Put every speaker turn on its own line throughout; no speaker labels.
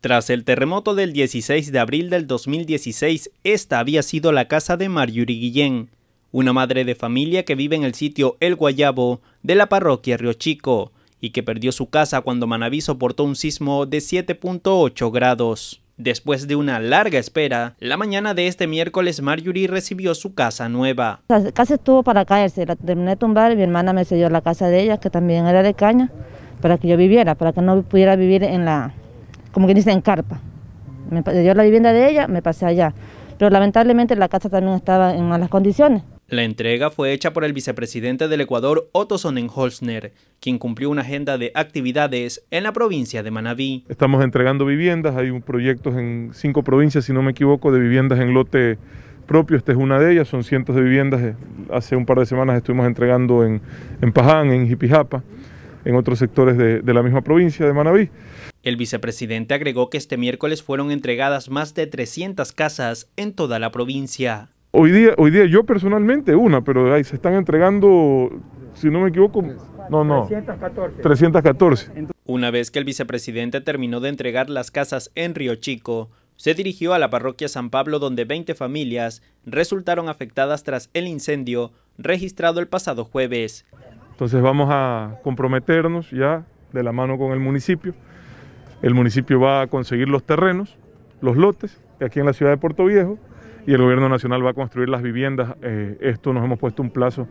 Tras el terremoto del 16 de abril del 2016, esta había sido la casa de Marjorie Guillén, una madre de familia que vive en el sitio El Guayabo de la parroquia Río Chico y que perdió su casa cuando Manaví soportó un sismo de 7.8 grados. Después de una larga espera, la mañana de este miércoles Marjorie recibió su casa nueva. La casa estuvo para caerse, la terminé de tumbar y mi hermana me selló la casa de ella, que también era de caña, para que yo viviera, para que no pudiera vivir en la, como que en carpa. Me, dio la vivienda de ella, me pasé allá. Pero lamentablemente la casa también estaba en malas condiciones. La entrega fue hecha por el vicepresidente del Ecuador, Otto Sonnenholzner, quien cumplió una agenda de actividades en la provincia de Manabí.
Estamos entregando viviendas, hay un proyectos en cinco provincias, si no me equivoco, de viviendas en lote propio, esta es una de ellas, son cientos de viviendas, eh, hace un par de semanas estuvimos entregando en, en Paján, en Jipijapa en otros sectores de, la misma provincia de Manabí.
El vicepresidente agregó que este miércoles fueron entregadas más de 300 casas en toda la provincia.
Hoy día, hoy día yo personalmente una, pero ahí se están entregando, si no me equivoco, no, no,
314.
314.
Una vez que el vicepresidente terminó de entregar las casas en Río Chico, se dirigió a la parroquia San Pablo donde 20 familias resultaron afectadas tras el incendio registrado el pasado jueves.
Entonces vamos a comprometernos ya de la mano con el municipio. El municipio va a conseguir los terrenos, los lotes, aquí en la ciudad de Puerto Viejo, y el gobierno nacional va a construir las viviendas. Eh, esto nos hemos puesto un plazo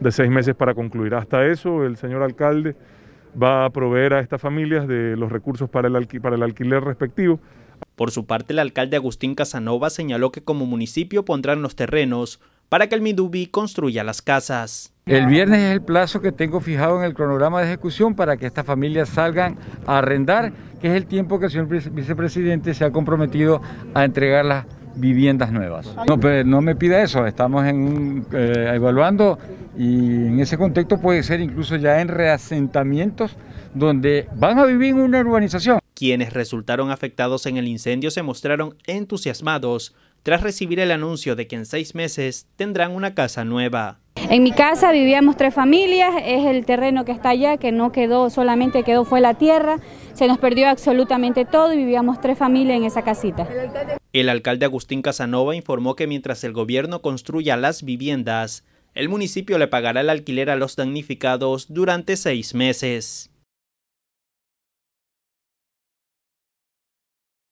de seis meses para concluir. Hasta eso, el señor alcalde va a proveer a estas familias de los recursos para el,
para el alquiler respectivo. Por su parte, el alcalde Agustín Casanova señaló que como municipio pondrán los terrenos para que el Midubi construya las casas.
El viernes es el plazo que tengo fijado en el cronograma de ejecución para que estas familias salgan a arrendar, que es el tiempo que el señor vicepresidente se ha comprometido a entregar las viviendas nuevas. No, pues, no me pida eso, estamos en, eh, evaluando y en ese contexto puede
ser incluso ya en reasentamientos donde van a vivir en una urbanización. Quienes resultaron afectados en el incendio se mostraron entusiasmados tras recibir el anuncio de que en seis meses tendrán una casa nueva. En mi casa vivíamos tres familias, es el terreno que está allá, que no quedó, solamente quedó fue la tierra, se nos perdió absolutamente todo y vivíamos tres familias en esa casita. El alcalde Agustín Casanova informó que mientras el gobierno construya las viviendas, el municipio le pagará el alquiler a los damnificados durante seis meses.